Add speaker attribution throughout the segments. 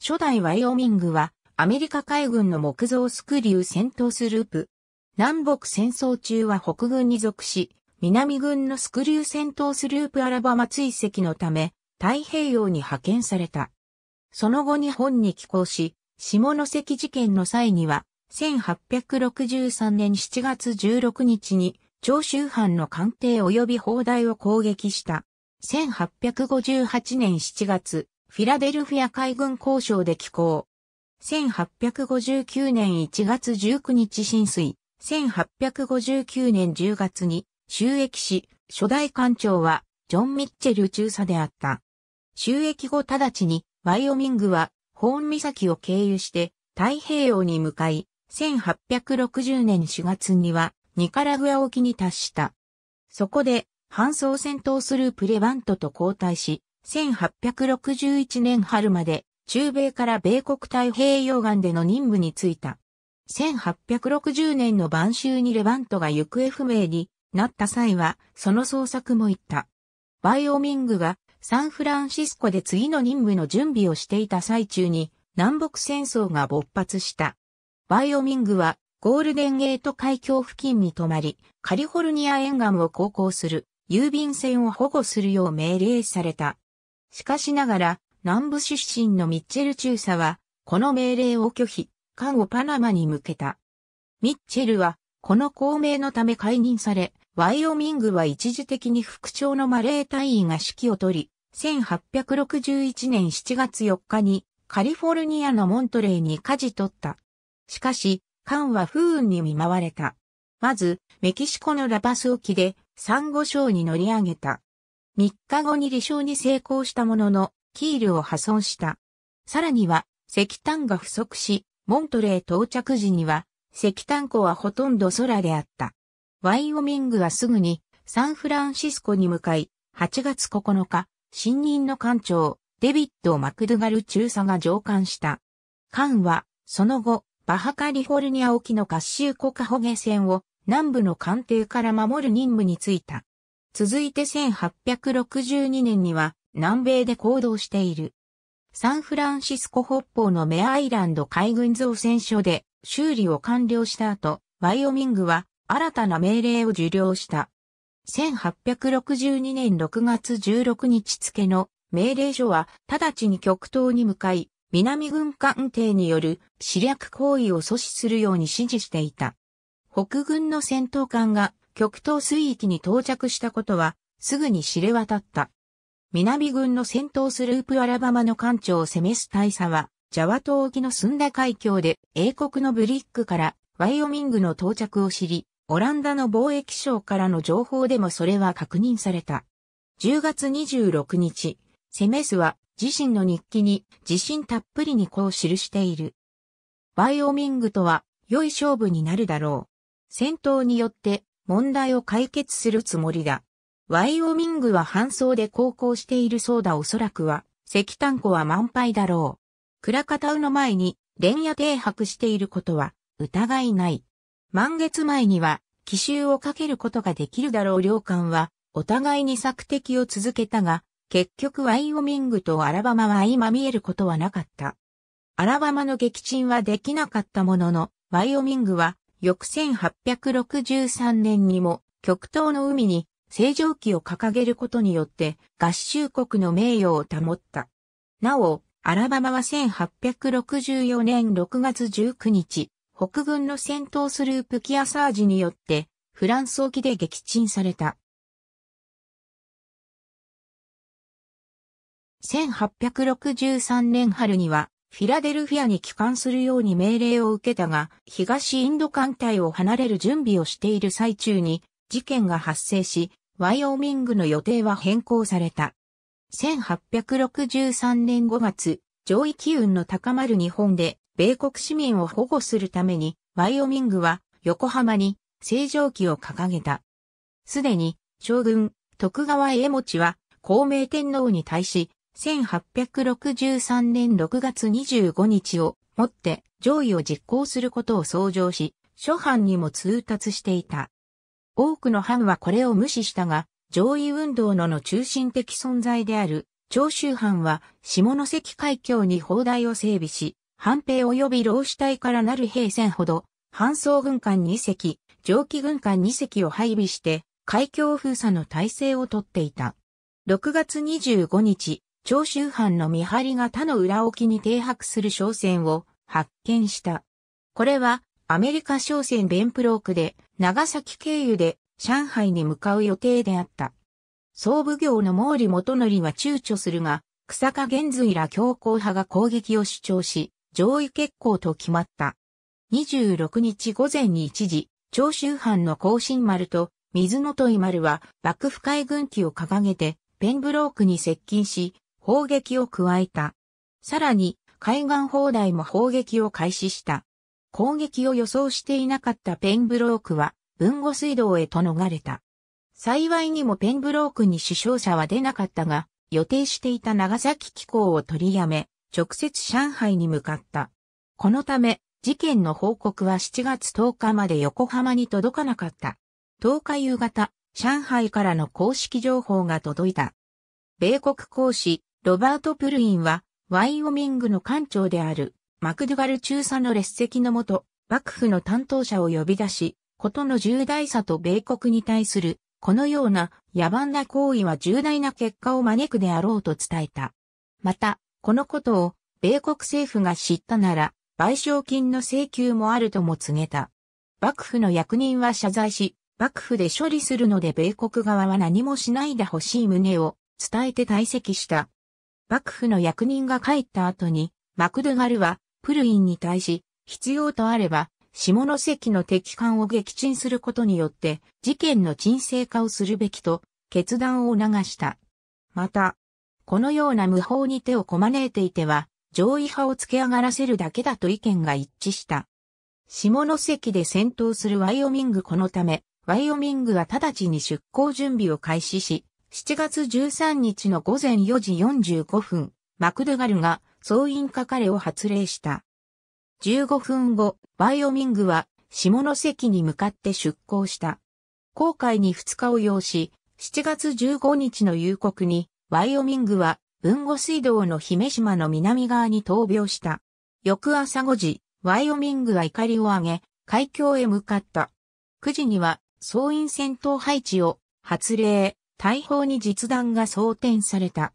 Speaker 1: 初代ワイオミングはアメリカ海軍の木造スクリュー戦闘スループ。南北戦争中は北軍に属し、南軍のスクリュー戦闘スループアラバマ追跡のため、太平洋に派遣された。その後日本に寄港し、下関事件の際には、1863年7月16日に、長州藩の艦艇及び砲台を攻撃した。1858年7月、フィラデルフィア海軍交渉で寄港。1859年1月19日浸水。1859年10月に収益し、初代艦長はジョン・ミッチェル中佐であった。収益後直ちにワイオミングはホーン岬を経由して太平洋に向かい、1860年4月にはニカラグア沖に達した。そこで、搬送戦闘するプレバントと交代し、1861年春まで中米から米国太平洋岸での任務に就いた。1860年の晩秋にレバントが行方不明になった際は、その捜索も行った。バイオミングがサンフランシスコで次の任務の準備をしていた最中に南北戦争が勃発した。バイオミングはゴールデンゲート海峡付近に泊まり、カリフォルニア沿岸を航行する郵便船を保護するよう命令された。しかしながら、南部出身のミッチェル中佐は、この命令を拒否、艦をパナマに向けた。ミッチェルは、この公明のため解任され、ワイオミングは一時的に副長のマレー隊員が指揮を取り、1861年7月4日にカリフォルニアのモントレーに舵取った。しかし、カンは不運に見舞われた。まず、メキシコのラパス沖で、サンゴ礁に乗り上げた。3日後に離礁に成功したものの、キールを破損した。さらには、石炭が不足し、モントレー到着時には、石炭庫はほとんど空であった。ワイオミングはすぐに、サンフランシスコに向かい、8月9日、新任の艦長、デビッド・マクドゥガル中佐が上艦した。艦は、その後、バハカリフォルニア沖の合衆国捕鯨船を南部の艦艇から守る任務に就いた。続いて1862年には南米で行動している。サンフランシスコ北方のメアイランド海軍造船所で修理を完了した後、ワイオミングは新たな命令を受領した。1862年6月16日付の命令書は直ちに極東に向かい、南軍艦艇による死略行為を阻止するように指示していた。北軍の戦闘艦が極東水域に到着したことは、すぐに知れ渡った。南軍の戦闘スループアラバマの艦長を攻めす大佐は、ジャワ島沖のスンダ海峡で英国のブリックからワイオミングの到着を知り、オランダの貿易省からの情報でもそれは確認された。10月26日、セメスは自身の日記に自信たっぷりにこう記している。ワイオミングとは良い勝負になるだろう。戦闘によって問題を解決するつもりだ。ワイオミングは搬送で航行しているそうだおそらくは、石炭庫は満杯だろう。クラカタウの前に、連夜停泊していることは、疑いない。満月前には、奇襲をかけることができるだろう両艦は、お互いに索敵を続けたが、結局ワイオミングとアラバマは今見えることはなかった。アラバマの撃沈はできなかったものの、ワイオミングは翌1863年にも極東の海に正常期を掲げることによって合衆国の名誉を保った。なお、アラバマは1864年6月19日、北軍の戦闘スループキアサージによってフランス沖で撃沈された。1863年春にはフィラデルフィアに帰還するように命令を受けたが、東インド艦隊を離れる準備をしている最中に、事件が発生し、ワイオーミングの予定は変更された。1863年5月、上位機運の高まる日本で、米国市民を保護するために、ワイオミングは横浜に正常期を掲げた。すでに将軍、徳川家持は、孔明天皇に対し、1863年6月25日をもって上位を実行することを創上し、諸藩にも通達していた。多くの藩はこれを無視したが、上位運動のの中心的存在である長州藩は下関海峡に砲台を整備し、藩兵及び老子隊からなる兵船ほど、藩総軍艦2隻、蒸気軍艦2隻を配備して、海峡封鎖の体制をとっていた。6月25日、長州藩の見張りが他の裏沖に停泊する商船を発見した。これはアメリカ商船ベンプロークで長崎経由で上海に向かう予定であった。総武行の毛利元則は躊躇するが、草加玄瑞ら強硬派が攻撃を主張し、上位決行と決まった。26日午前に一時、長州藩の甲信丸と水の問い丸は幕府海軍機を掲げて、ペンブロークに接近し、砲撃を加えた。さらに、海岸砲台も砲撃を開始した。攻撃を予想していなかったペンブロークは、文後水道へと逃れた。幸いにもペンブロークに死傷者は出なかったが、予定していた長崎機構を取りやめ、直接上海に向かった。このため、事件の報告は7月10日まで横浜に届かなかった。10日夕方、上海からの公式情報が届いた。米国公使ロバート・プルインは、ワイオミングの官庁である、マクドゥガル中佐の列席のもと、幕府の担当者を呼び出し、ことの重大さと米国に対する、このような野蛮な行為は重大な結果を招くであろうと伝えた。また、このことを、米国政府が知ったなら、賠償金の請求もあるとも告げた。幕府の役人は謝罪し、幕府で処理するので米国側は何もしないでほしい旨を伝えて退席した。幕府の役人が帰った後に、マクドガルは、プルインに対し、必要とあれば、下関の敵艦を撃沈することによって、事件の沈静化をするべきと、決断を促した。また、このような無法に手をこまねいていては、上位派をつけ上がらせるだけだと意見が一致した。下関で戦闘するワイオミングこのため、ワイオミングは直ちに出港準備を開始し、7月13日の午前4時45分、マクドゥガルが総員かかれを発令した。15分後、ワイオミングは下関に向かって出港した。航海に2日を要し、7月15日の夕刻に、ワイオミングは豊後水道の姫島の南側に闘病した。翌朝5時、ワイオミングは怒りを上げ、海峡へ向かった。9時には、総員戦闘配置を発令。大砲に実弾が装填された。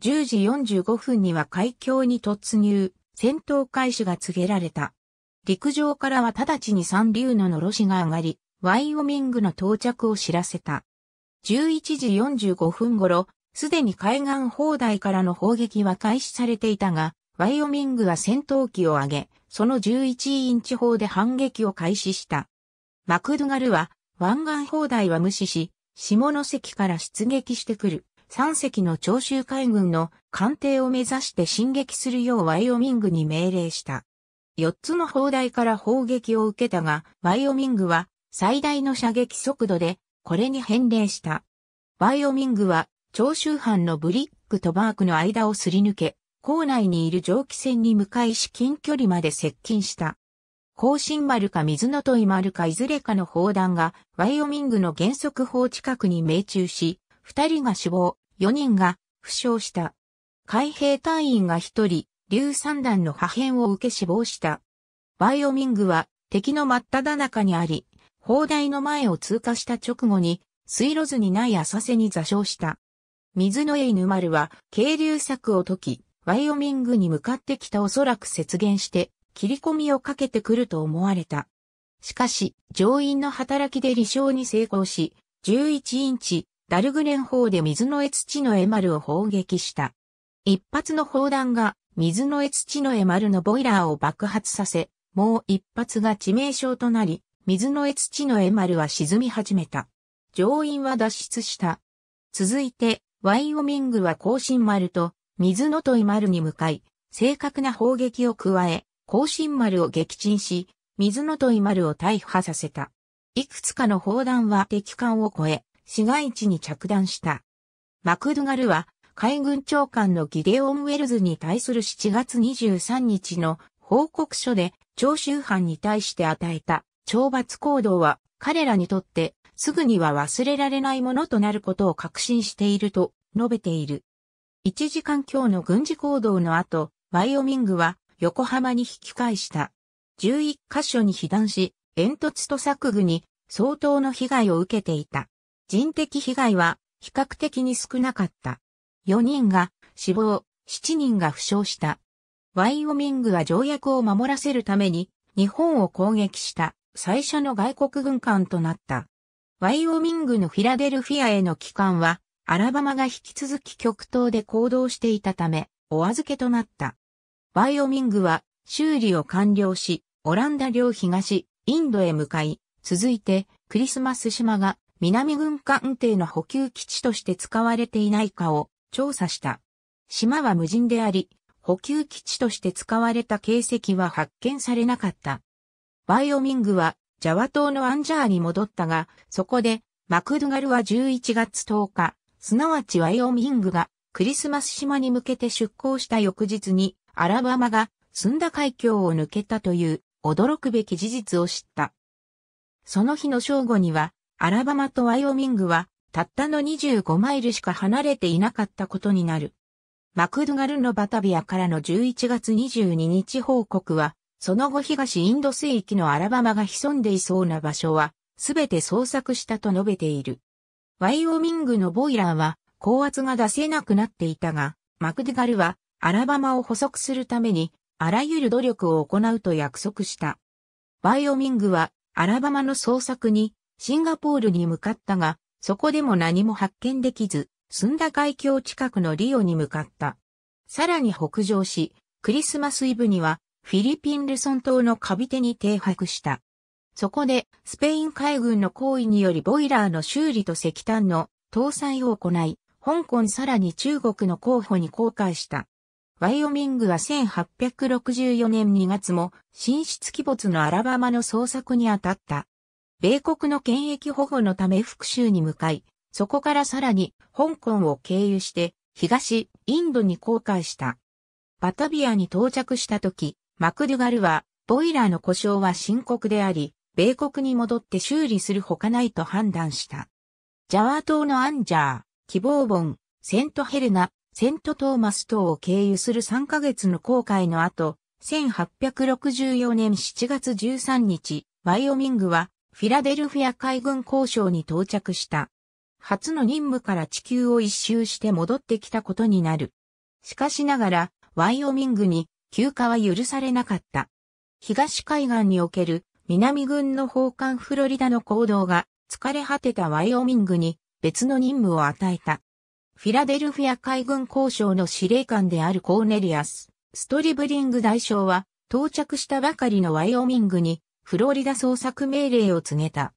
Speaker 1: 10時45分には海峡に突入、戦闘開始が告げられた。陸上からは直ちに三流ののろしが上がり、ワイオミングの到着を知らせた。11時45分頃、すでに海岸砲台からの砲撃は開始されていたが、ワイオミングは戦闘機を上げ、その11インチ砲で反撃を開始した。マクドガルは、湾岸砲台は無視し、下関から出撃してくる三隻の長州海軍の艦艇を目指して進撃するようワイオミングに命令した。4つの砲台から砲撃を受けたが、ワイオミングは最大の射撃速度でこれに返礼した。ワイオミングは長州藩のブリックとバークの間をすり抜け、校内にいる蒸気船に向かい至近距離まで接近した。甲信丸か水の問丸かいずれかの砲弾が、ワイオミングの原則砲近くに命中し、二人が死亡、四人が負傷した。海兵隊員が一人、硫酸弾の破片を受け死亡した。ワイオミングは敵の真っ只中にあり、砲台の前を通過した直後に、水路図にない浅瀬に座礁した。水のエイヌ丸は、軽流柵を解き、ワイオミングに向かってきたおそらく雪原して、切り込みをかけてくると思われた。しかし、上院の働きで離礁に成功し、11インチ、ダルグレン砲で水の絵土の絵丸を砲撃した。一発の砲弾が水の絵土の絵丸のボイラーを爆発させ、もう一発が致命傷となり、水の絵土の絵丸は沈み始めた。上院は脱出した。続いて、ワイオミングは更新丸と水の戸井丸に向かい、正確な砲撃を加え、甲信丸を撃沈し、水の問い丸を大破させた。いくつかの砲弾は敵艦を越え、市街地に着弾した。マクドガルは、海軍長官のギデオン・ウェルズに対する7月23日の報告書で、徴収犯に対して与えた懲罰行動は、彼らにとってすぐには忘れられないものとなることを確信していると述べている。1時間強の軍事行動の後、ワイオミングは横浜に引き返した。11カ所に被弾し、煙突と作具に相当の被害を受けていた。人的被害は比較的に少なかった。4人が死亡、7人が負傷した。ワイオミングは条約を守らせるために日本を攻撃した最初の外国軍艦となった。ワイオミングのフィラデルフィアへの帰還はアラバマが引き続き極東で行動していたためお預けとなった。バイオミングは修理を完了し、オランダ領東、インドへ向かい、続いてクリスマス島が南軍艦艇の補給基地として使われていないかを調査した。島は無人であり、補給基地として使われた形跡は発見されなかった。バイオミングはジャワ島のアンジャーに戻ったが、そこでマクドガルは11月10日、すなわちワイオミングがクリスマス島に向けて出港した翌日にアラバマがスンダ海峡を抜けたという驚くべき事実を知った。その日の正午には、アラバマとワイオミングは、たったの25マイルしか離れていなかったことになる。マクドゥガルのバタビアからの11月22日報告は、その後東インド水域のアラバマが潜んでいそうな場所は、すべて捜索したと述べている。ワイオミングのボイラーは、高圧が出せなくなっていたが、マクドゥガルは、アラバマを捕捉するために、あらゆる努力を行うと約束した。バイオミングは、アラバマの捜索に、シンガポールに向かったが、そこでも何も発見できず、スンダ海峡近くのリオに向かった。さらに北上し、クリスマスイブには、フィリピンルソン島のカビテに停泊した。そこで、スペイン海軍の行為によりボイラーの修理と石炭の搭載を行い、香港さらに中国の候補に公開した。ワイオミングは1864年2月も進出鬼没のアラバマの捜索に当たった。米国の権益保護のため復讐に向かい、そこからさらに香港を経由して東インドに航海した。バタビアに到着した時、マクデュガルはボイラーの故障は深刻であり、米国に戻って修理するほかないと判断した。ジャワ島のアンジャー、希望本、セントヘルナ、セントトーマス島を経由する3ヶ月の航海の後、1864年7月13日、ワイオミングはフィラデルフィア海軍交渉に到着した。初の任務から地球を一周して戻ってきたことになる。しかしながら、ワイオミングに休暇は許されなかった。東海岸における南軍の奉還フロリダの行動が疲れ果てたワイオミングに別の任務を与えた。フィラデルフィア海軍交渉の司令官であるコーネリアス、ストリブリング大将は、到着したばかりのワイオミングに、フロリダ捜索命令を告げた。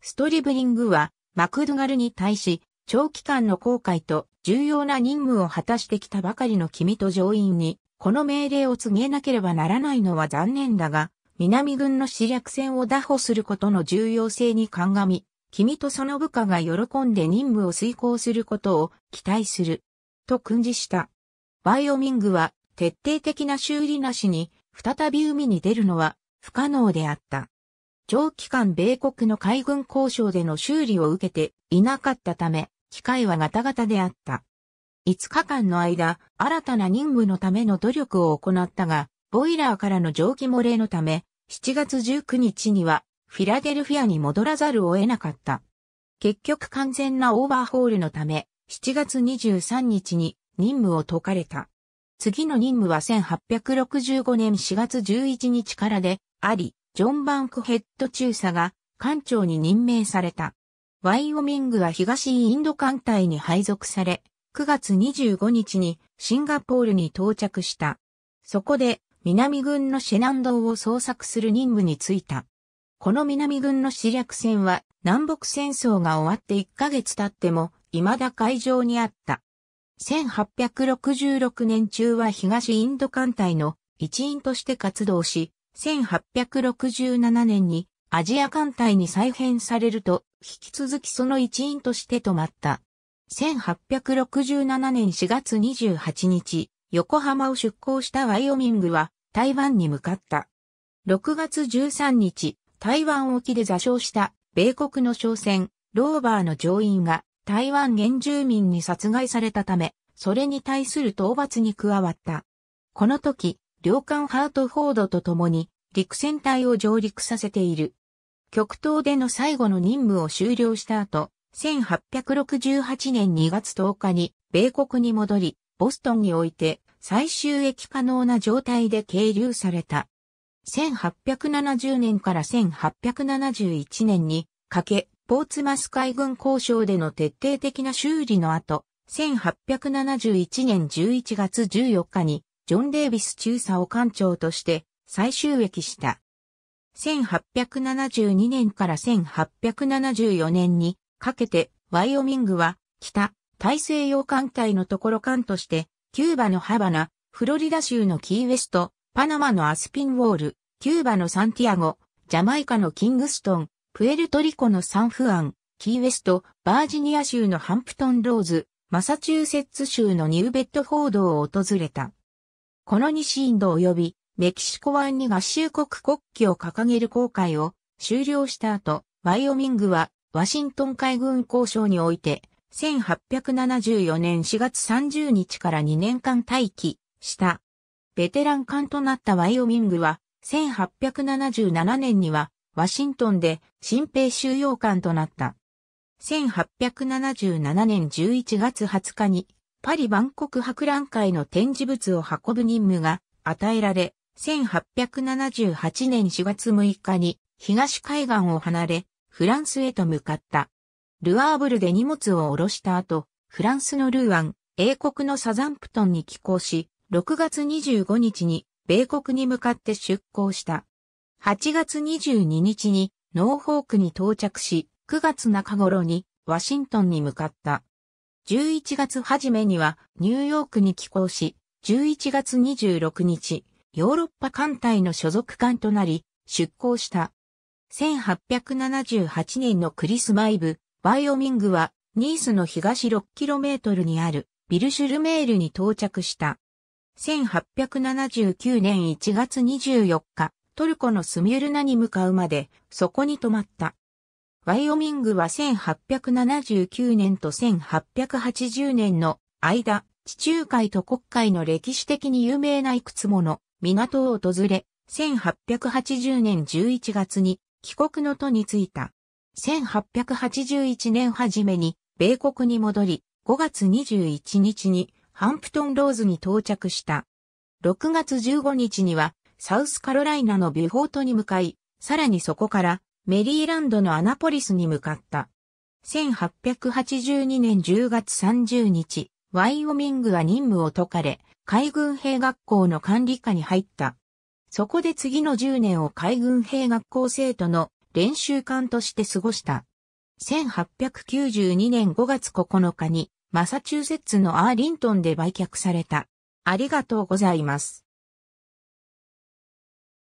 Speaker 1: ストリブリングは、マクドガルに対し、長期間の航海と重要な任務を果たしてきたばかりの君と乗員に、この命令を告げなければならないのは残念だが、南軍の死略戦を打破することの重要性に鑑み、君とその部下が喜んで任務を遂行することを期待する。と訓示した。バイオミングは徹底的な修理なしに再び海に出るのは不可能であった。長期間米国の海軍交渉での修理を受けていなかったため、機械はガタガタであった。5日間の間、新たな任務のための努力を行ったが、ボイラーからの蒸気漏れのため、7月19日にはフィラデルフィアに戻らざるを得なかった。結局完全なオーバーホールのため、7月23日に任務を解かれた。次の任務は1865年4月11日からで、あり、ジョン・バンクヘッド中佐が艦長に任命された。ワイオミングは東インド艦隊に配属され、9月25日にシンガポールに到着した。そこで南軍のシェナンドを捜索する任務に就いた。この南軍の死略戦は南北戦争が終わって1ヶ月経っても未だ海上にあった。1866年中は東インド艦隊の一員として活動し、1867年にアジア艦隊に再編されると、引き続きその一員として止まった。1867年4月28日、横浜を出港したワイオミングは台湾に向かった。6月13日、台湾沖で座礁した米国の商船、ローバーの乗員が台湾原住民に殺害されたため、それに対する討伐に加わった。この時、領艦ハートフォードと共に陸戦隊を上陸させている。極東での最後の任務を終了した後、1868年2月10日に米国に戻り、ボストンにおいて最終駅可能な状態で係留された。1870年から1871年にかけ、ポーツマス海軍交渉での徹底的な修理の後、1871年11月14日に、ジョン・デイビス中佐を艦長として再収益した。1872年から1874年にかけて、ワイオミングは北大西洋艦隊のところ艦として、キューバのハバナ、フロリダ州のキーウェスト、パナマのアスピンウォール、キューバのサンティアゴ、ジャマイカのキングストン、プエルトリコのサンフアン、キーウェスト、バージニア州のハンプトンローズ、マサチューセッツ州のニューベッドフォードを訪れた。この西インド及びメキシコ湾に合衆国国旗を掲げる航海を終了した後、ワイオミングはワシントン海軍交渉において、1874年4月30日から2年間待機したベテラン艦となったワイオミングは、1877年には、ワシントンで新兵収容艦となった。1877年11月20日に、パリ万国博覧会の展示物を運ぶ任務が与えられ、1878年4月6日に東海岸を離れ、フランスへと向かった。ルアーブルで荷物を下ろした後、フランスのルーアン、英国のサザンプトンに寄港し、6月25日に米国に向かって出港した。8月22日にノーホークに到着し、9月中頃にワシントンに向かった。11月初めにはニューヨークに寄港し、11月26日、ヨーロッパ艦隊の所属艦となり、出港した。1878年のクリスマイブ、バイオミングは、ニースの東 6km にあるビルシュルメールに到着した。1879年1月24日、トルコのスミュルナに向かうまで、そこに泊まった。ワイオミングは1879年と1880年の間、地中海と国海の歴史的に有名ないくつもの港を訪れ、1880年11月に帰国の途に着いた。1881年初めに米国に戻り、5月21日にハンプトンローズに到着した。6月15日には、サウスカロライナのビュフォートに向かい、さらにそこからメリーランドのアナポリスに向かった。1882年10月30日、ワイオミングは任務を解かれ、海軍兵学校の管理下に入った。そこで次の10年を海軍兵学校生徒の練習官として過ごした。1892年5月9日にマサチューセッツのアーリントンで売却された。ありがとうございます。